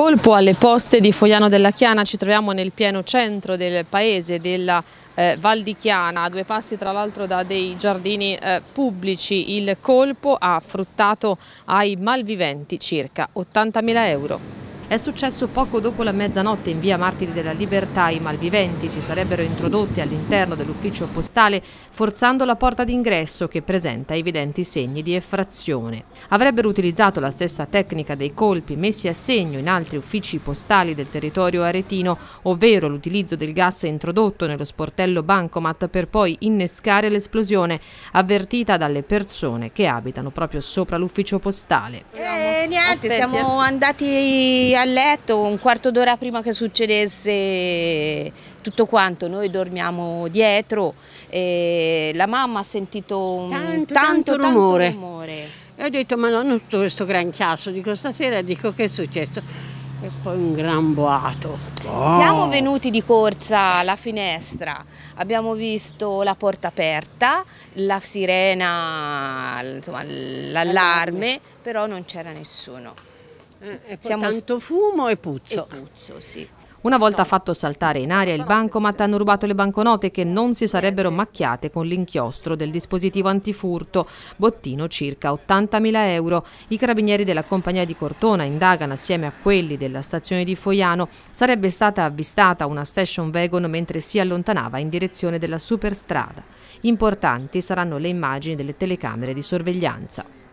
colpo alle poste di Fogliano della Chiana, ci troviamo nel pieno centro del paese, della eh, Val di Chiana, a due passi tra l'altro da dei giardini eh, pubblici. Il colpo ha fruttato ai malviventi circa 80.000 euro. È successo poco dopo la mezzanotte in via Martiri della Libertà. I malviventi si sarebbero introdotti all'interno dell'ufficio postale forzando la porta d'ingresso che presenta evidenti segni di effrazione. Avrebbero utilizzato la stessa tecnica dei colpi messi a segno in altri uffici postali del territorio aretino, ovvero l'utilizzo del gas introdotto nello sportello Bancomat per poi innescare l'esplosione avvertita dalle persone che abitano proprio sopra l'ufficio postale. E eh, niente, siamo eh. andati a letto un quarto d'ora prima che succedesse tutto quanto, noi dormiamo dietro e la mamma ha sentito un tanto, tanto, tanto rumore. Tanto rumore. E ho detto ma non tutto questo gran chiasso, dico stasera dico che è successo e poi un gran boato. Oh. Siamo venuti di corsa alla finestra, abbiamo visto la porta aperta, la sirena, l'allarme, però non c'era nessuno. Eh, Siamo tanto fumo e puzzo. E puzzo, sì. Una volta fatto saltare in aria il bancomat hanno rubato le banconote che non si sarebbero eh, macchiate con l'inchiostro del dispositivo antifurto, bottino circa 80.000 euro. I carabinieri della compagnia di Cortona indagano assieme a quelli della stazione di Foiano. Sarebbe stata avvistata una station wagon mentre si allontanava in direzione della superstrada. Importanti saranno le immagini delle telecamere di sorveglianza.